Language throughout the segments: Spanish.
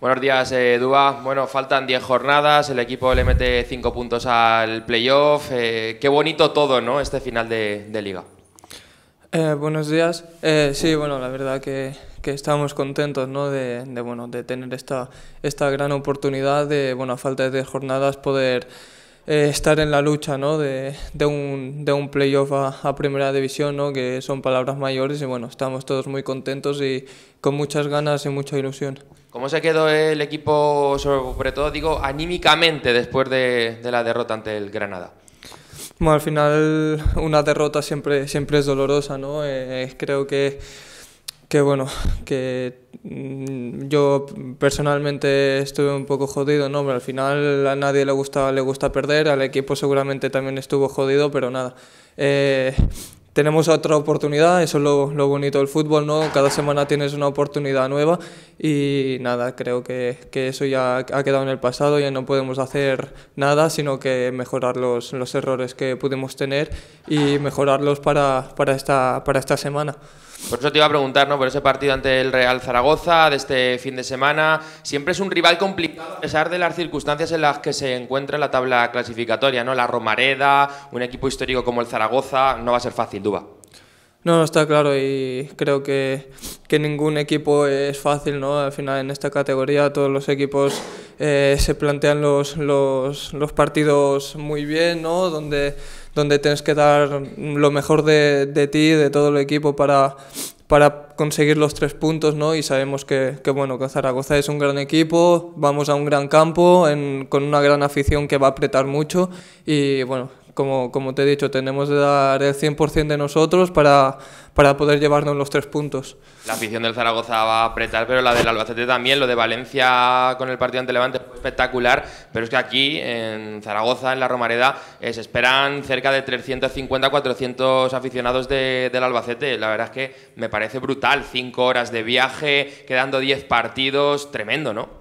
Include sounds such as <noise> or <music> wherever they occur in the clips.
Buenos días, eh, Bueno, faltan 10 jornadas, el equipo le mete 5 puntos al playoff. Eh, qué bonito todo, ¿no? Este final de, liga. Eh, buenos días. Eh, sí, bueno, la verdad que, que estamos contentos ¿no? de, bueno, de tener esta, esta gran oportunidad de, bueno, a falta de 10 jornadas, poder eh, estar en la lucha ¿no? de, un, playoff a, primera división, ¿no? que son palabras mayores y bueno, estamos todos muy contentos y con muchas ganas y mucha ilusión. ¿Cómo se quedó el equipo, sobre todo digo, anímicamente después de, la derrota ante el Granada? Bueno, al final una derrota siempre, siempre es dolorosa, ¿no? Eh, creo que que bueno, que mm, yo personalmente estuve un poco jodido, ¿no? Pero al final a nadie le gusta, le gusta perder, al equipo seguramente también estuvo jodido, pero nada. Eh, tenemos otra oportunidad, eso es lo, bonito del fútbol, ¿no? Cada semana tienes una oportunidad nueva y nada, creo que, eso ya ha quedado en el pasado, ya no podemos hacer nada, sino que mejorar los, errores que pudimos tener y mejorarlos para, esta, para esta semana. Por eso te iba a preguntar, ¿no? Por ese partido ante el Real Zaragoza de este fin de semana. Siempre es un rival complicado a pesar de las circunstancias en las que se encuentra la tabla clasificatoria, ¿no? La Romareda, un equipo histórico como el Zaragoza, no va a ser fácil, Duba. No, está claro y creo que, que ningún equipo es fácil, ¿no? Al final en esta categoría todos los equipos eh, se plantean los, partidos muy bien, ¿no? Donde, donde tienes que dar lo mejor de, de ti, de todo el equipo para, para conseguir los tres puntos, ¿no? Y sabemos que, que, bueno, que Zaragoza es un gran equipo, vamos a un gran campo, con una gran afición que va a apretar mucho y, bueno, como, te he dicho, tenemos que dar el 100% de nosotros para, para poder llevarnos los tres puntos. La afición del Zaragoza va a apretar, pero la del Albacete también. Lo de Valencia con el partido ante Levante fue espectacular, pero es que aquí, en Zaragoza, en la Romareda, eh, se esperan cerca de 350-400 aficionados del Albacete. La verdad es que me parece brutal. Cinco horas de viaje, quedando diez partidos, tremendo, ¿no?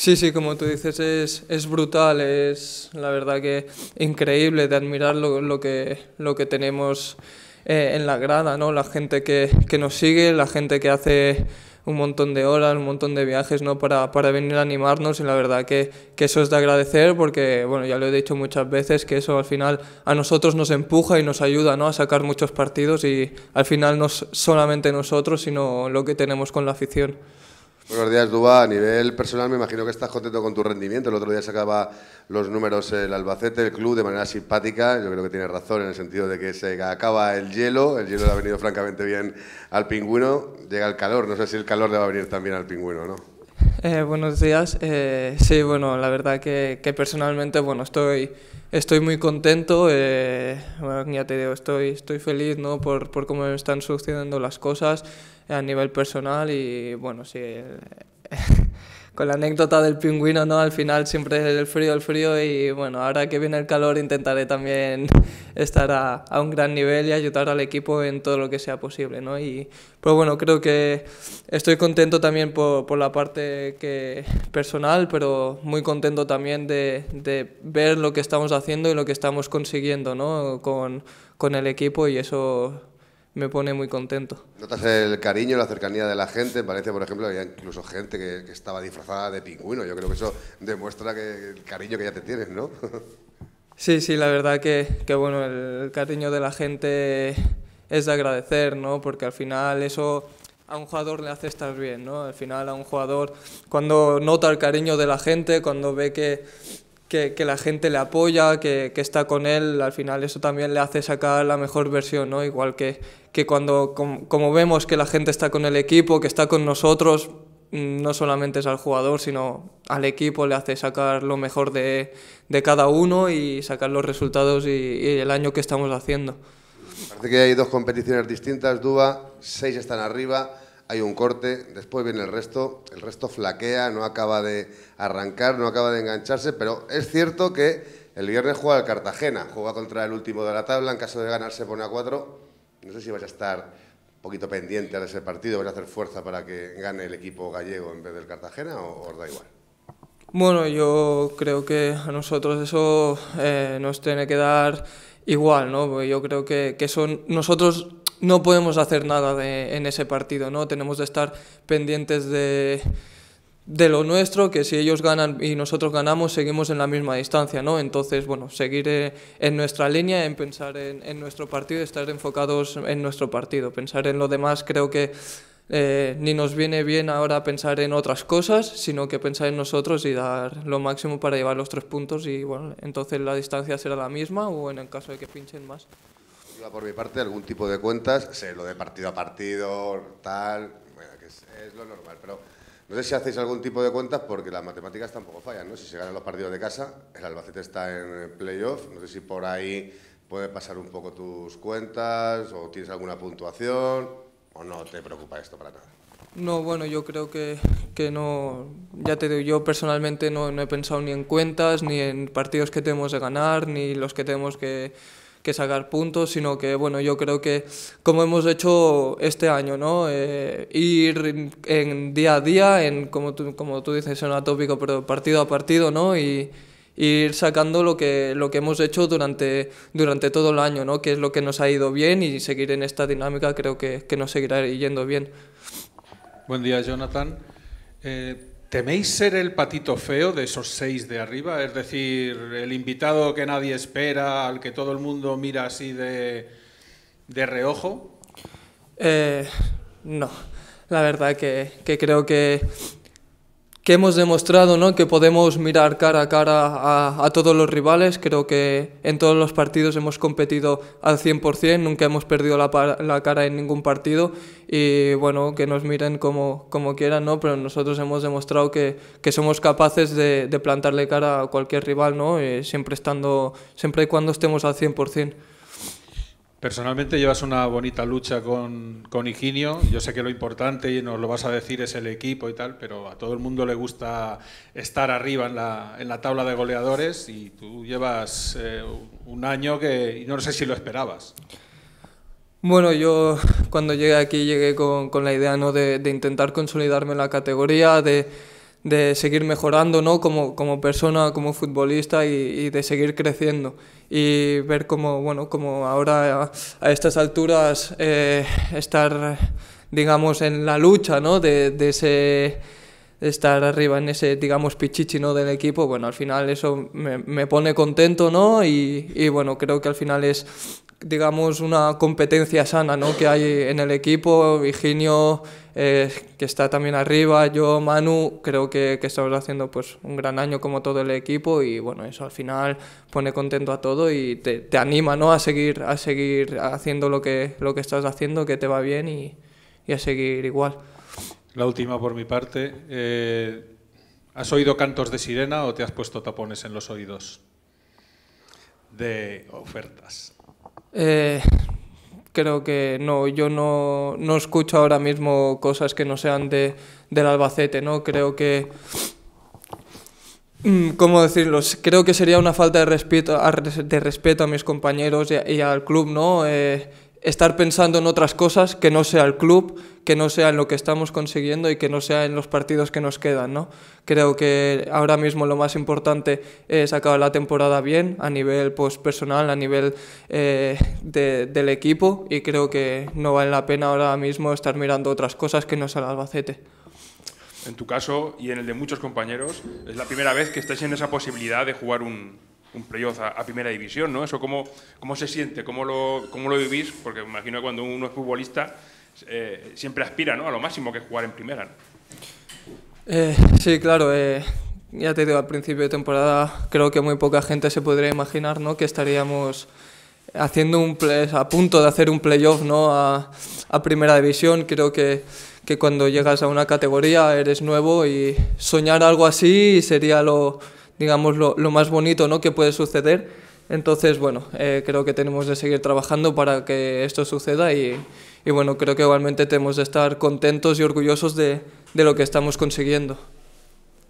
Sí, sí, como tú dices, es, es brutal, es la verdad que increíble de admirar lo, lo que, lo que tenemos eh, en la grada, ¿no? La gente que, que, nos sigue, la gente que hace un montón de horas, un montón de viajes, ¿no? Para, para venir a animarnos y la verdad que, que, eso es de agradecer porque, bueno, ya lo he dicho muchas veces, que eso al final a nosotros nos empuja y nos ayuda, ¿no? A sacar muchos partidos y al final no solamente nosotros, sino lo que tenemos con la afición. Buenos días, Duba. A nivel personal, me imagino que estás contento con tu rendimiento. El otro día sacaba los números el Albacete, el club, de manera simpática. Yo creo que tienes razón en el sentido de que se acaba el hielo. El hielo le ha venido francamente bien al pingüino. Llega el calor. No sé si el calor le va a venir también al pingüino, ¿no? Eh, buenos días. Eh, sí, bueno, la verdad que, personalmente, bueno, estoy, estoy muy contento. Eh, bueno, ya te digo, estoy, estoy feliz, ¿no? Por, por cómo me están sucediendo las cosas a nivel personal y bueno, sí, <laughs> con la anécdota del pingüino, ¿no? Al final siempre es el frío, el frío y bueno, ahora que viene el calor intentaré también <laughs> estar a, un gran nivel y ayudar al equipo en todo lo que sea posible, ¿no? Y, pero pues, bueno, creo que estoy contento también por, la parte que, personal, pero muy contento también de, ver lo que estamos haciendo y lo que estamos consiguiendo, ¿no? Con, con el equipo y eso me pone muy contento. ¿Notas el cariño, la cercanía de la gente? En Valencia, por ejemplo, había incluso gente que, que estaba disfrazada de pingüino. Yo creo que eso demuestra que el cariño que ya te tienes, ¿no? <laughs> sí, sí, la verdad que, que, bueno, el cariño de la gente es de agradecer, ¿no? Porque al final eso a un jugador le hace estar bien, ¿no? Al final a un jugador, cuando nota el cariño de la gente, cuando ve que que, la gente le apoya, que, está con él, al final eso también le hace sacar la mejor versión, ¿no? Igual que, que cuando, como vemos que la gente está con el equipo, que está con nosotros, mm, no solamente es al jugador, sino al equipo le hace sacar lo mejor de, de cada uno y sacar los resultados y, y, el año que estamos haciendo. Parece que hay dos competiciones distintas, Duba, seis están arriba, hay un corte, después viene el resto, el resto flaquea, no acaba de arrancar, no acaba de engancharse, pero es cierto que el viernes juega el Cartagena, juega contra el último de la tabla, en caso de ganarse pone a cuatro, no sé si vais a estar un poquito pendiente de ese partido, vais a hacer fuerza para que gane el equipo gallego en vez del Cartagena o os da igual. Bueno, yo creo que a nosotros eso eh, nos tiene que dar igual, ¿no? yo creo que, son nosotros no podemos hacer nada de, en ese partido, ¿no? Tenemos de estar pendientes de, lo nuestro, que si ellos ganan y nosotros ganamos, seguimos en la misma distancia, ¿no? Entonces, bueno, seguir eh, en nuestra línea, en pensar en, nuestro partido, estar enfocados en nuestro partido. Pensar en lo demás creo que eh, ni nos viene bien ahora pensar en otras cosas, sino que pensar en nosotros y dar lo máximo para llevar los tres puntos y, bueno, entonces la distancia será la misma o en el caso de que pinchen más por mi parte algún tipo de cuentas, sé lo de partido a partido, tal, que es, lo normal, pero no sé si hacéis algún tipo de cuentas porque las matemáticas tampoco fallan, ¿no? Si se ganan los partidos de casa, el Albacete está en playoff, no sé si por ahí puede pasar un poco tus cuentas o tienes alguna puntuación o no te preocupa esto para nada. No, bueno, yo creo que, no, ya te digo, yo personalmente no, he pensado ni en cuentas, ni en partidos que tenemos que ganar, ni los que tenemos que, que sacar puntos, sino que, bueno, yo creo que como hemos hecho este año, ¿no? Eh, ir en día a día, en, como, tú, como tú dices, en atópico, pero partido a partido, ¿no? Y, ir sacando lo que, lo que hemos hecho durante, durante todo el año, ¿no? que es lo que nos ha ido bien y seguir en esta dinámica creo que, que nos seguirá yendo bien. Buen día, Jonathan. Eh, ¿Teméis ser el patito feo de esos seis de arriba? Es decir, el invitado que nadie espera, al que todo el mundo mira así de, de reojo. Eh, no, la verdad que, que creo que hemos demostrado ¿no? que podemos mirar cara a cara a, todos los rivales. Creo que en todos los partidos hemos competido al 100%, nunca hemos perdido la, cara en ningún partido y bueno, que nos miren como, como quieran, ¿no? pero nosotros hemos demostrado que, que somos capaces de, plantarle cara a cualquier rival, ¿no? Eh, siempre, estando, siempre y cuando estemos al 100%. Personalmente llevas una bonita lucha con, con Higinio. Yo sé que lo importante, y nos lo vas a decir, es el equipo y tal, pero a todo el mundo le gusta estar arriba en la, tabla de goleadores y tú llevas eh, un año que no sé si lo esperabas. Bueno, yo cuando llegué aquí llegué con, la idea ¿no? de, de intentar consolidarme en la categoría, de de seguir mejorando ¿no? como, como persona, como futbolista y, de seguir creciendo. Y ver cómo, bueno, como ahora a, estas alturas eh, estar, digamos, en la lucha ¿no? de, ese estar arriba en ese, digamos, pichichi del equipo, bueno, al final eso me, pone contento, ¿no? Y, y, bueno, creo que al final es digamos, una competencia sana ¿no? que hay en el equipo. Virginio, eh, que está también arriba, yo, Manu, creo que, que, estamos haciendo pues, un gran año como todo el equipo y bueno, eso al final pone contento a todo y te, te anima ¿no? a, seguir, a seguir haciendo lo que, lo que estás haciendo, que te va bien y, y a seguir igual. La última por mi parte. Eh, ¿Has oído cantos de sirena o te has puesto tapones en los oídos? De ofertas. Eh, creo que no, yo no, escucho ahora mismo cosas que no sean de, del Albacete, ¿no? Creo que... Mm, ¿Cómo decirlo? Creo que sería una falta de respeto, de respeto a mis compañeros y, al club, ¿no? Eh, estar pensando en otras cosas que no sea el club, que no sea en lo que estamos consiguiendo y que no sea en los partidos que nos quedan, ¿no? Creo que ahora mismo lo más importante es acabar la temporada bien a nivel pues, personal, a nivel eh, del equipo y creo que no vale la pena ahora mismo estar mirando otras cosas que no sea el Albacete. En tu caso y en el de muchos compañeros, es la primera vez que estás en esa posibilidad de jugar un, un playoff a, primera división, ¿no? Eso cómo, cómo se siente, cómo lo, lo vivís, porque me imagino que cuando uno es futbolista eh, siempre aspira ¿no? a lo máximo que es jugar en primera. Eh, sí, claro. Eh, ya te digo, al principio de temporada creo que muy poca gente se podría imaginar ¿no? que estaríamos haciendo un a punto de hacer un playoff ¿no? a, primera división. Creo que, que cuando llegas a una categoría eres nuevo y soñar algo así sería lo digamos, lo, lo más bonito ¿no? que puede suceder. Entonces, bueno, eh, creo que tenemos de seguir trabajando para que esto suceda y, y bueno, creo que igualmente tenemos de estar contentos y orgullosos de, de lo que estamos consiguiendo.